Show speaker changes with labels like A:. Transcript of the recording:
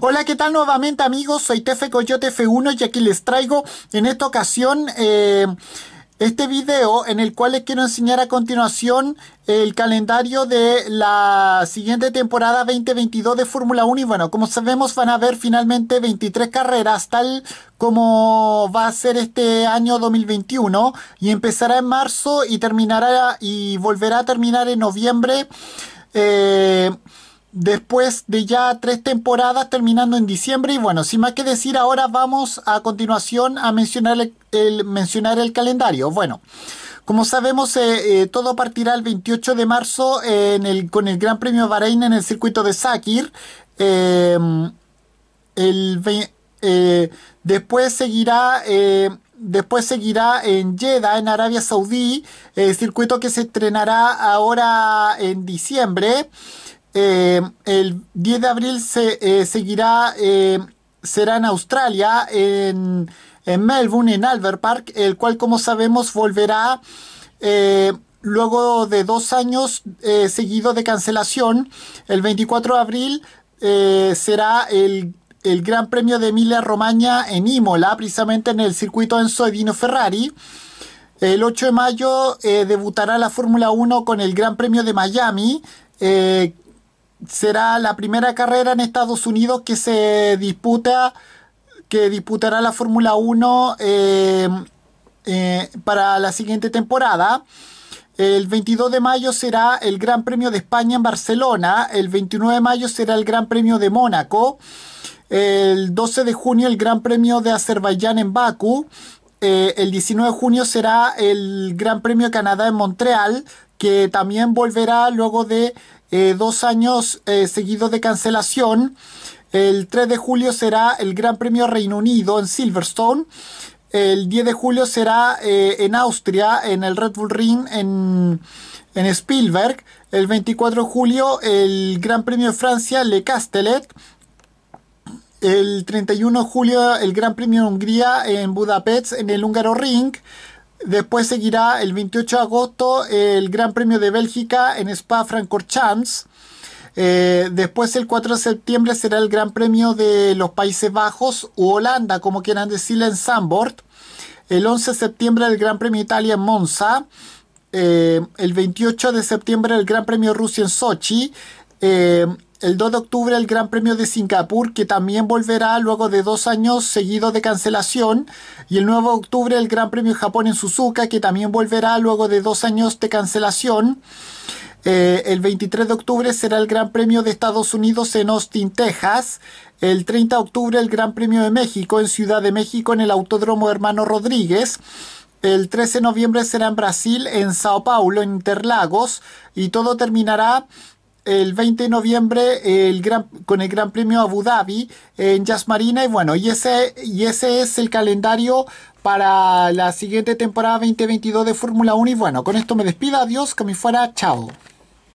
A: Hola, ¿qué tal nuevamente amigos? Soy Tefe Coyote F1 y aquí les traigo en esta ocasión eh, este video en el cual les quiero enseñar a continuación el calendario de la siguiente temporada 2022 de Fórmula 1 y bueno, como sabemos van a haber finalmente 23 carreras tal como va a ser este año 2021 y empezará en marzo y terminará y volverá a terminar en noviembre. Eh, después de ya tres temporadas terminando en diciembre y bueno, sin más que decir ahora vamos a continuación a mencionar el, mencionar el calendario. Bueno, como sabemos eh, eh, todo partirá el 28 de marzo con el Gran Premio Bahrein en el circuito de Sakir. Em, el, eh, después seguirá... Después seguirá en Jeddah, en Arabia Saudí, el circuito que se estrenará ahora en diciembre. Eh, el 10 de abril se eh, seguirá, eh, será en Australia, en, Melbourne, en Albert Park, el cual, como sabemos, volverá luego de dos años seguido de cancelación. El 24 de abril será el, Gran Premio de Emilia-Romagna en Imola, precisamente en el circuito Enzo Edino Ferrari. El 8 de mayo debutará la Fórmula 1 con el Gran Premio de Miami, será la primera carrera en Estados Unidos que se disputa, que disputará la Fórmula 1 em, eh, para la siguiente temporada. El 22 de mayo será el Gran Premio de España en Barcelona, el 29 de mayo será el Gran Premio de Mónaco, el 12 de junio el Gran Premio de Azerbaiyán en Baku. Eh, el 19 de junio será el Gran Premio de Canadá en Montreal, que también volverá luego de eh, dos años eh, seguidos de cancelación. El 3 de julio será el Gran Premio Reino Unido en Silverstone. El 10 de julio será eh, en Austria, en el Red Bull Ring, en, Spielberg. El 24 de julio el Gran Premio de Francia, Le Castellet. El 31 de julio el Gran Premio Hungría en Budapest, en el Húngaro Ring. Después seguirá el 28 de agosto el Gran Premio de Bélgica en Spa-Francorchamps. Eh, después el 4 de septiembre será el Gran Premio de los Países Bajos u Holanda, como quieran decirle, en Zandvoort. El 11 de septiembre el Gran Premio Italia en Monza. Eh, el 28 de septiembre el Gran Premio Rusia en Sochi. Eh, el 2 de octubre el Gran Premio de Singapur, que también volverá luego de dos años seguidos de cancelación. Y el 9 de octubre el Gran Premio de Japón en Suzuka, que también volverá luego de dos años de cancelación. Eh, el 23 de octubre será el Gran Premio de Estados Unidos en Austin, Texas. El 30 de octubre el Gran Premio de México en Ciudad de México en el Autódromo Hermano Rodríguez. El 13 de noviembre será en Brasil, en Sao Paulo, en Interlagos. Y todo terminará el 20 de noviembre el gran, con el Gran Premio Abu Dhabi en Jazz Marina. Y bueno, y ese, y ese es el calendario para la siguiente temporada 2022 de Fórmula 1. Y bueno, con esto me despido. Adiós, que me fuera. Chao.